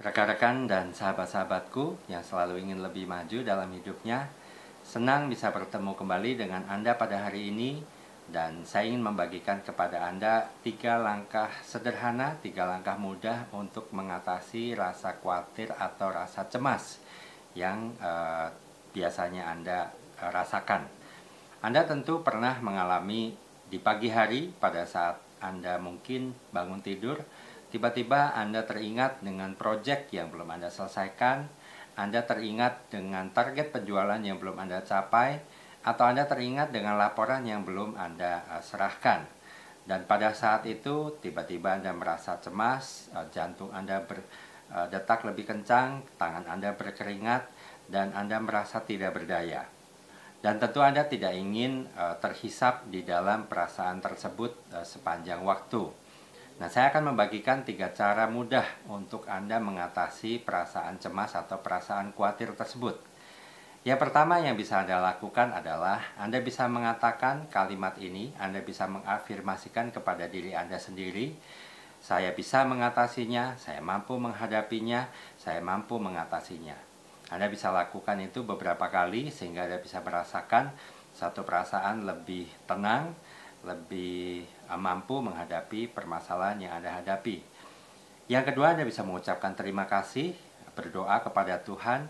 rekan-rekan dan sahabat-sahabatku yang selalu ingin lebih maju dalam hidupnya. Senang bisa bertemu kembali dengan Anda pada hari ini dan saya ingin membagikan kepada Anda tiga langkah sederhana, tiga langkah mudah untuk mengatasi rasa khawatir atau rasa cemas yang eh, biasanya Anda eh, rasakan. Anda tentu pernah mengalami di pagi hari pada saat Anda mungkin bangun tidur, Tiba-tiba Anda teringat dengan proyek yang belum Anda selesaikan, Anda teringat dengan target penjualan yang belum Anda capai, atau Anda teringat dengan laporan yang belum Anda eh, serahkan. Dan pada saat itu, tiba-tiba Anda merasa cemas, eh, jantung Anda berdetak eh, lebih kencang, tangan Anda berkeringat, dan Anda merasa tidak berdaya. Dan tentu Anda tidak ingin terhisap di dalam perasaan tersebut sepanjang waktu. Nah, saya akan membagikan tiga cara mudah untuk Anda mengatasi perasaan cemas atau perasaan khawatir tersebut. Yang pertama yang bisa Anda lakukan adalah Anda bisa mengatakan kalimat ini, Anda bisa mengafirmasikan kepada diri Anda sendiri, saya bisa mengatasinya, saya mampu menghadapinya, saya mampu mengatasinya. Anda bisa lakukan itu beberapa kali sehingga Anda bisa merasakan satu perasaan lebih tenang, lebih eh, mampu menghadapi permasalahan yang Anda hadapi. Yang kedua, Anda bisa mengucapkan terima kasih, berdoa kepada Tuhan.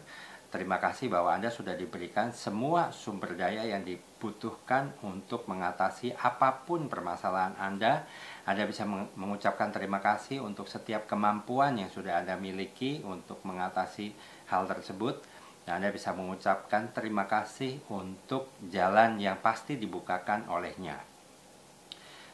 Terima kasih bahwa Anda sudah diberikan semua sumber daya yang dibutuhkan untuk mengatasi apapun permasalahan Anda. Anda bisa mengucapkan terima kasih untuk setiap kemampuan yang sudah Anda miliki untuk mengatasi hal tersebut. Dan Anda bisa mengucapkan terima kasih untuk jalan yang pasti dibukakan olehnya.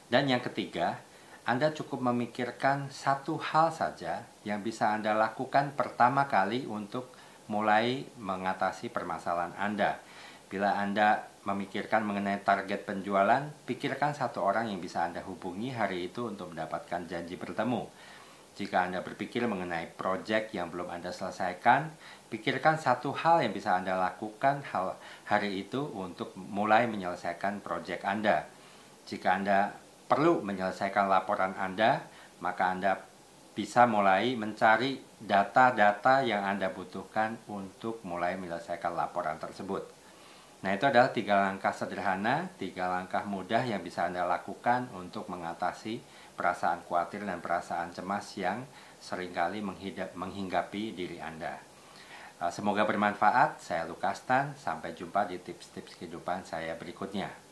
Dan yang ketiga, Anda cukup memikirkan satu hal saja yang bisa Anda lakukan pertama kali untuk mulai mengatasi permasalahan Anda. Bila Anda memikirkan mengenai target penjualan, pikirkan satu orang yang bisa Anda hubungi hari itu untuk mendapatkan janji bertemu. Jika Anda berpikir mengenai proyek yang belum Anda selesaikan, pikirkan satu hal yang bisa Anda lakukan hal hari itu untuk mulai menyelesaikan proyek Anda. Jika Anda perlu menyelesaikan laporan Anda, maka Anda bisa mulai mencari data-data yang Anda butuhkan untuk mulai menyelesaikan laporan tersebut. Nah, itu adalah tiga langkah sederhana, tiga langkah mudah yang bisa Anda lakukan untuk mengatasi perasaan khawatir dan perasaan cemas yang seringkali menghinggapi diri Anda. Ah, semoga bermanfaat. Saya Lukas Tan. Sampai jumpa di tips-tips kehidupan saya berikutnya.